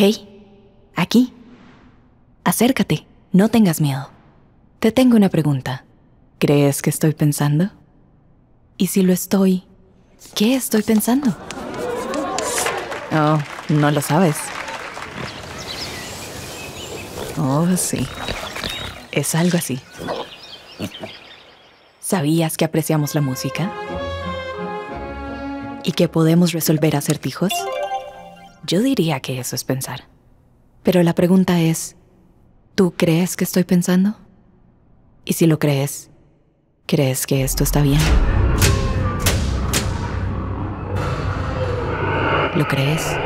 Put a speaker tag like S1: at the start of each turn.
S1: Hey, aquí. Acércate, no tengas miedo. Te tengo una pregunta. ¿Crees que estoy pensando? Y si lo estoy, ¿qué estoy pensando? Oh, no lo sabes. Oh, sí. Es algo así. ¿Sabías que apreciamos la música? ¿Y que podemos resolver acertijos? Yo diría que eso es pensar. Pero la pregunta es, ¿tú crees que estoy pensando? Y si lo crees, ¿crees que esto está bien? ¿Lo crees?